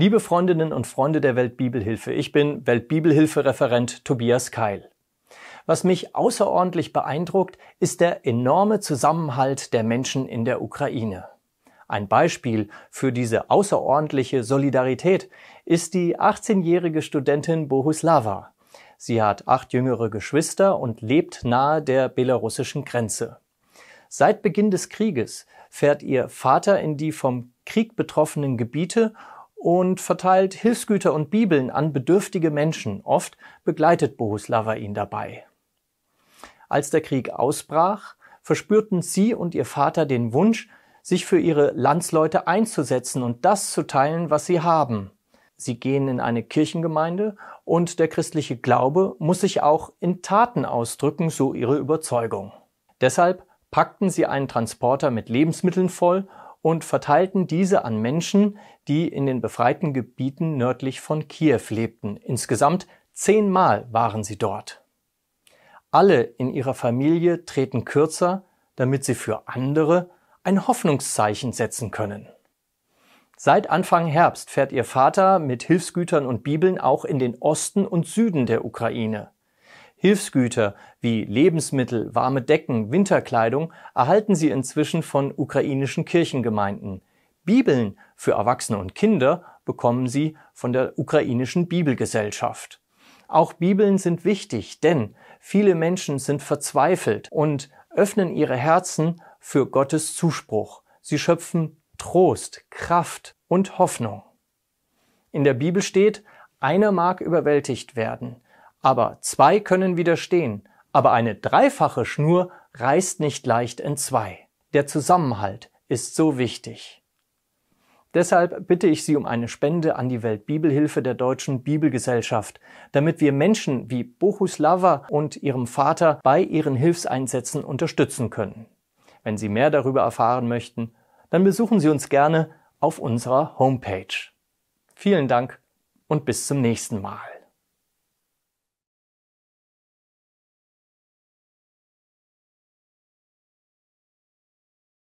Liebe Freundinnen und Freunde der Weltbibelhilfe, ich bin Weltbibelhilfe-Referent Tobias Keil. Was mich außerordentlich beeindruckt, ist der enorme Zusammenhalt der Menschen in der Ukraine. Ein Beispiel für diese außerordentliche Solidarität ist die 18-jährige Studentin Bohuslava. Sie hat acht jüngere Geschwister und lebt nahe der belarussischen Grenze. Seit Beginn des Krieges fährt ihr Vater in die vom Krieg betroffenen Gebiete und verteilt Hilfsgüter und Bibeln an bedürftige Menschen. Oft begleitet Bohuslava ihn dabei. Als der Krieg ausbrach, verspürten sie und ihr Vater den Wunsch, sich für ihre Landsleute einzusetzen und das zu teilen, was sie haben. Sie gehen in eine Kirchengemeinde und der christliche Glaube muss sich auch in Taten ausdrücken, so ihre Überzeugung. Deshalb packten sie einen Transporter mit Lebensmitteln voll und verteilten diese an Menschen, die in den befreiten Gebieten nördlich von Kiew lebten. Insgesamt zehnmal waren sie dort. Alle in ihrer Familie treten kürzer, damit sie für andere ein Hoffnungszeichen setzen können. Seit Anfang Herbst fährt ihr Vater mit Hilfsgütern und Bibeln auch in den Osten und Süden der Ukraine. Hilfsgüter wie Lebensmittel, warme Decken, Winterkleidung erhalten sie inzwischen von ukrainischen Kirchengemeinden. Bibeln für Erwachsene und Kinder bekommen sie von der ukrainischen Bibelgesellschaft. Auch Bibeln sind wichtig, denn viele Menschen sind verzweifelt und öffnen ihre Herzen für Gottes Zuspruch. Sie schöpfen Trost, Kraft und Hoffnung. In der Bibel steht, einer mag überwältigt werden, aber zwei können widerstehen, aber eine dreifache Schnur reißt nicht leicht in zwei. Der Zusammenhalt ist so wichtig. Deshalb bitte ich Sie um eine Spende an die Weltbibelhilfe der Deutschen Bibelgesellschaft, damit wir Menschen wie Bohuslava und ihrem Vater bei ihren Hilfseinsätzen unterstützen können. Wenn Sie mehr darüber erfahren möchten, dann besuchen Sie uns gerne auf unserer Homepage. Vielen Dank und bis zum nächsten Mal.